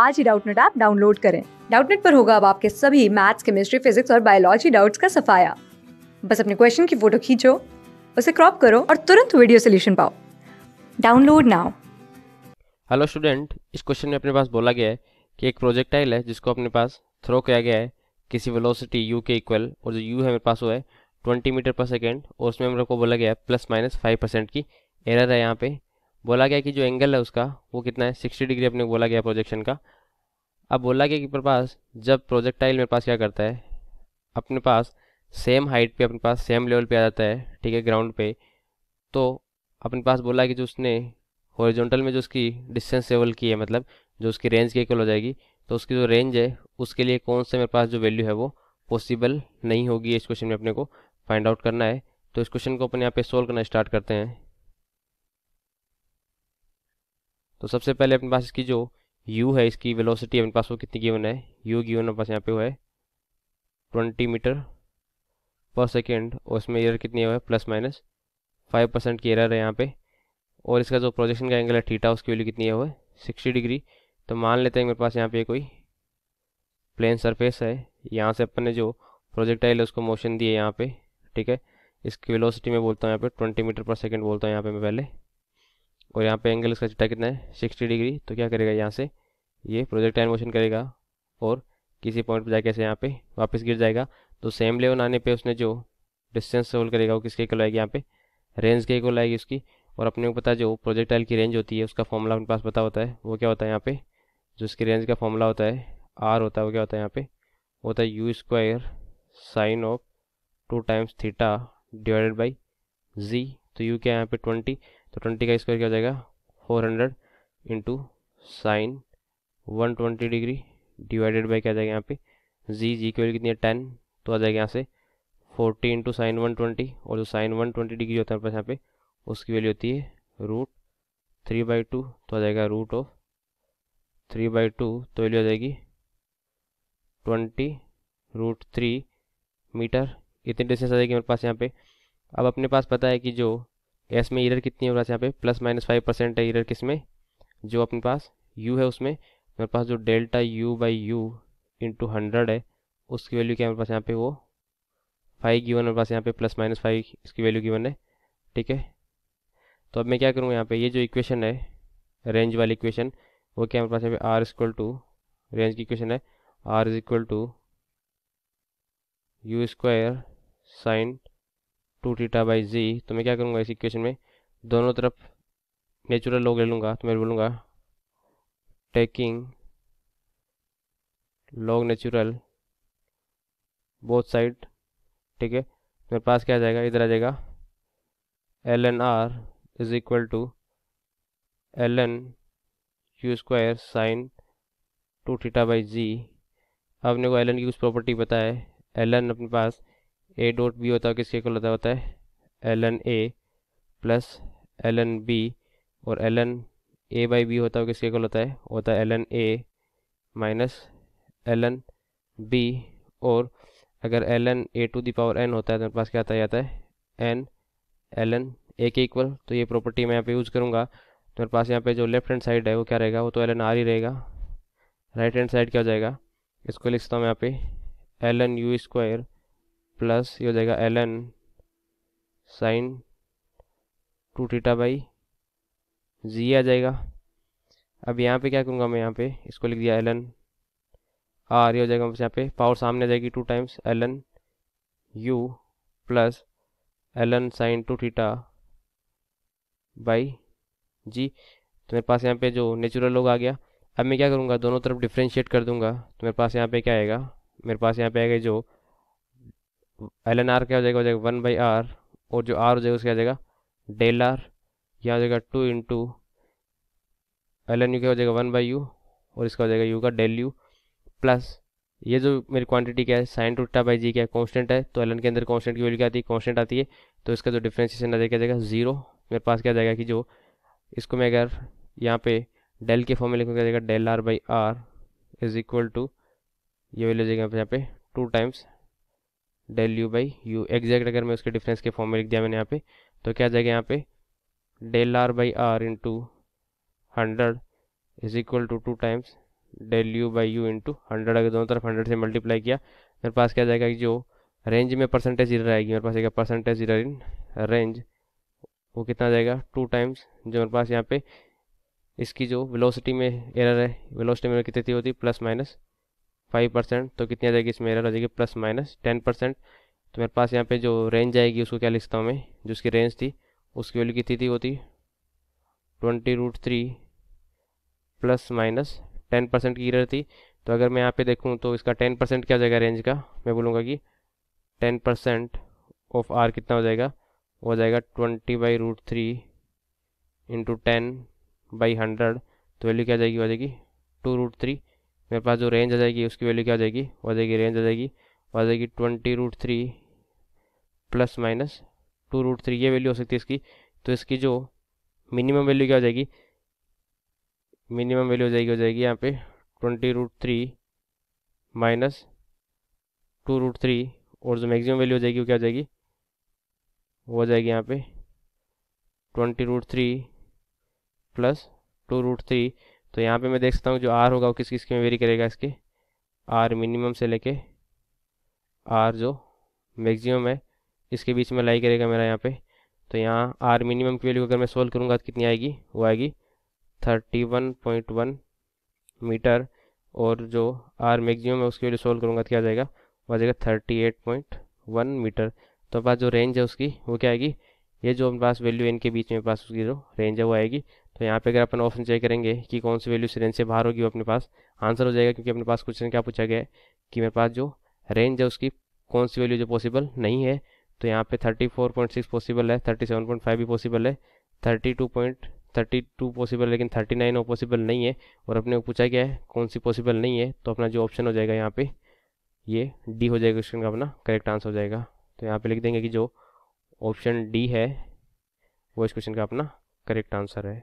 आज ही Doubtnut app download करें डाउटनेट पर होगा अब आपके सभी मैथ्स केमिस्ट्री फिजिक्स और बायोलॉजी डाउट्स का सफाया बस अपने क्वेश्चन की फोटो खींचो उसे क्रॉप करो और तुरंत वीडियो सोल्यूशन पाओ डाउनलोड नाउ हेलो स्टूडेंट इस क्वेश्चन में अपने पास बोला गया है कि एक प्रोजेक्टाइल है जिसको अपने पास थ्रो किया गया है किसी वेलोसिटी यू के इक्वल और जो यू है मेरे पास वो है ट्वेंटी मीटर पर सेकेंड और उसमें हम लोग को बोला गया है प्लस माइनस फाइव परसेंट की एरर है यहाँ पे बोला गया कि जो एंगल है उसका वो कितना है सिक्सटी डिग्री अपने बोला गया प्रोजेक्शन का अब बोला गया कि मेरे पास जब प्रोजेक्टाइल मेरे पास क्या करता है अपने पास सेम हाइट पे अपने पास सेम लेवल पे आ जाता है ठीक है ग्राउंड पे तो अपने पास बोला कि जो उसने हॉरिजॉन्टल में जो उसकी डिस्टेंस सेवल की है मतलब जो उसकी रेंज की इक्वल हो जाएगी तो उसकी जो रेंज है उसके लिए कौन से मेरे पास जो वैल्यू है वो पॉसिबल नहीं होगी इस क्वेश्चन में अपने को फाइंड आउट करना है तो इस क्वेश्चन को अपन यहाँ पे सोल्व करना स्टार्ट करते हैं तो सबसे पहले अपने पास इसकी जो यू है इसकी वेलोसिटी अपने पास वो कितनी गिवन है यू गिवन अपने पास यहाँ पे वो है ट्वेंटी मीटर पर सेकेंड और इसमें एरर कितनी है प्लस माइनस फाइव परसेंट की एरर है यहाँ पे और इसका जो प्रोजेक्शन का एंगल है थीटा उसकी वैल्यू कितनी हुआ है सिक्सटी डिग्री तो मान लेते हैं मेरे पास यहाँ पे कोई प्लेन सरफेस है यहाँ से अपन ने जो प्रोजेक्टाइल है उसको मोशन दिए यहाँ पे ठीक है इसकी वेलोसिटी में बोलता हूँ यहाँ पे ट्वेंटी मीटर पर सेकेंड बोलता हूँ यहाँ पे मैं पहले और यहाँ पे एंगल इसका चिट्टा कितना है सिक्सटी डिग्री तो क्या करेगा यहाँ से ये प्रोजेक्टाइल मोशन करेगा और किसी पॉइंट पर जाके ऐसे यहाँ पे वापस गिर जाएगा तो सेम लेवल आने पे उसने जो डिस्टेंस होल्ड करेगा वो किसके इक्वल आएगी यहाँ पे रेंज के इक्वल आएगी उसकी और अपने को पता जो प्रोजेक्टाइल की रेंज होती है उसका फॉर्मूला अपने पास पता होता है वो क्या होता है यहाँ पे जो उसकी रेंज का फॉर्मूला होता है आर होता है वो क्या होता है यहाँ पे होता है u square sine of two times theta divided by g तो यू क्या है यहाँ पे ट्वेंटी तो ट्वेंटी का स्क्वायर क्या हो जाएगा four hundred into sine one twenty degree divided by क्या जाएगा यहाँ पे जी जी की वैल्यू कितनी है टेन तो आ जाएगा यहाँ से forty into sine one twenty और जो साइन वन ट्वेंटी डिग्री होता है हमारे पास यहाँ पे उसकी वैल्यू होती है रूट थ्री बाई टू तो आ जाएगा root of three by two तो वैल्यू आ जाएगी ट्वेंटी रूट थ्री मीटर इतनी डिस्टेंस आ जाएगी मेरे पास यहाँ पे अब अपने पास पता है कि जो एस में इरर कितनी है यहाँ पे प्लस माइनस फाइव परसेंट है इरर किस में जो अपने पास यू है उसमें मेरे पास जो delta u by u into hundred है उसकी वैल्यू क्या मेरे पास यहाँ पे वो फाइव गिवन मेरे पास यहाँ पे प्लस माइनस फाइव इसकी वैल्यू गिवन है ठीक है तो अब मैं क्या करूँगा यहाँ पे ये जो इक्वेशन है रेंज वाली इक्वेशन वो क्या मेरे पास यहाँ पे आर इक्वल टू रेंज की इक्वेशन है r is equal to u square sine two theta by g तो मैं क्या करूँगा इस इक्वेशन में दोनों तरफ नेचुरल लॉग ले लूँगा तो मैं बोलूँगा taking log natural both side ठीक है तो मेरे पास क्या आ जाएगा इधर आ जाएगा l n r is equal to l n q square sine two theta by g आपने को एल एन की कुछ प्रॉपर्टी पता है एल एन अपने पास ए डॉट बी होता है किसके इक्वल होता है l n a plus l n b और l n a by b होता है किसके को होता है होता है l n a minus l n b और अगर l n a to the power n होता है तो मेरे पास क्या आता जाता है एन एल एन ए के इक्वल तो ये प्रॉपर्टी मैं यहाँ पे यूज़ करूँगा तो मेरे पास यहाँ पे जो लेफ्ट हैंड साइड है वो क्या रहेगा वो तो एल एन आर ही रहेगा राइट हैंड साइड क्या हो जाएगा इसको लिखता हूँ मैं यहाँ पे l n u square plus ये हो जाएगा l n sine two theta by g आ जाएगा अब यहाँ पे क्या करूँगा मैं यहाँ पे इसको लिख दिया एल एन आर ये हो जाएगा यहाँ पे पावर सामने आ जाएगी two times l n u plus l n sine two theta by g तो मेरे पास यहाँ पे जो नेचुरल लोग आ गया अब मैं क्या करूँगा दोनों तरफ डिफ्रेंशिएट कर दूंगा तो मेरे पास यहाँ पे क्या आएगा मेरे पास यहाँ पे आएगा जो एल एन आर क्या हो जाएगा हो जाएगा वन बाई आर और जो आर हो जाएगा उसका आ जाएगा डेल आर यहाँ हो जाएगा two into l n u क्या हो जाएगा वन बाई यू और इसका हो जाएगा यू का डेल यू प्लस ये जो मेरी क्वांटिटी क्या है साइन टूटा बाई जी क्या है कॉन्स्टेंट है तो एल के अंदर कॉन्स्टेंट की वैल्यू क्या आती है कॉन्स्टेंट आती है तो इसका जो डिफ्रेंशिएशन आ जाएगा जाएगा जीरो मेरे पास क्या जाएगा कि जो इसको मैं अगर यहाँ पे डेल के फॉर्म में क्या जाएगा del r by r is equal to ये वैल्यू जाएगा यहाँ पे two times del u by u exact अगर मैं उसके डिफरेंस के फॉर्म में लिख दिया मैंने यहाँ पे तो क्या आ जाएगा यहाँ पे del r by r into hundred is equal to two times del u by u into hundred अगर दोनों तरफ हंड्रेड से मल्टीप्लाई किया मेरे पास क्या जाएगा जो रेंज में परसेंटेज इधर आएगी मेरे पास एक परसेंटेज इधर इन रेंज वो कितना जाएगा टू टाइम्स जो मेरे पास यहाँ पे इसकी जो वेलोसिटी में एरर है वेलोसिटी में कितनी होती प्लस माइनस फाइव परसेंट तो कितनी आ जाएगी इसमें एरर आ जाएगी प्लस माइनस टेन परसेंट तो मेरे पास यहाँ पे जो रेंज आएगी उसको क्या लिखता हूँ मैं जो उसकी रेंज थी उसकी वैल्यू कितनी थी वो थी twenty root three plus minus ten percent की एरर थी तो अगर मैं यहाँ पे देखूँ तो इसका टेन परसेंट क्या हो जाएगा रेंज का मैं बोलूँगा कि टेन परसेंट ऑफ आर कितना हो जाएगा हो जाएगा twenty by root three into ten by hundred तो वैल्यू क्या जाएगी हो जाएगी टू रूट थ्री मेरे पास जो रेंज आ जाएगी उसकी वैल्यू क्या आ जाएगी वो आ जाएगी रेंज आ जाएगी वो आ जाएगी twenty root three plus minus two root three ये वैल्यू हो सकती है इसकी तो इसकी जो मिनिमम वैल्यू क्या हो जाएगी मिनिमम वैल्यू हो जाएगी हो जाएगी यहाँ पे twenty root three minus two root three और जो मैक्सिमम वैल्यू हो जाएगी वो क्या हो जाएगी वो हो जाएगी यहाँ पे twenty root three plus two root three तो यहाँ पे मैं देख सकता हूँ जो आर होगा वो किस किस में वेरी करेगा इसके आर मिनिमम से लेके आर जो मैक्सिमम है इसके बीच में लाई करेगा मेरा यहाँ पे तो यहाँ आर मिनिमम की वैल्यू अगर मैं सोल्व करूँगा तो कितनी आएगी वो आएगी thirty one point one meter और जो आर मैक्सिमम है उसकी वैल्यू सोल्व करूँगा तो क्या जाएगा वो आ जाएगा thirty eight point one meter तो हमारे पास जो रेंज है उसकी वो क्या आएगी ये जो हमारे पास वैल्यू इनके बीच में पास उसकी जो रेंज है वो आएगी तो यहाँ पे अगर अपन ऑप्शन चेक करेंगे कि कौन सी वैल्यू इस रेंज से बाहर होगी वो अपने पास आंसर हो जाएगा क्योंकि अपने पास क्वेश्चन क्या पूछा गया है कि मेरे पास जो रेंज है उसकी कौन सी वैल्यू जो पॉसिबल नहीं है तो यहाँ पे 34.6 पॉसिबल है 37.5 भी पॉसिबल है 32.32 पॉसिबल है लेकिन 39 नाइन पॉसिबल नहीं है और अपने को पूछा गया है कौन सी पॉसिबल नहीं है तो अपना जो ऑप्शन हो जाएगा यहाँ पे ये डी हो जाएगा क्वेश्चन का अपना करेक्ट आंसर हो जाएगा तो यहाँ पे लिख देंगे कि जो ऑप्शन डी है वो इस क्वेश्चन का अपना करेक्ट आंसर है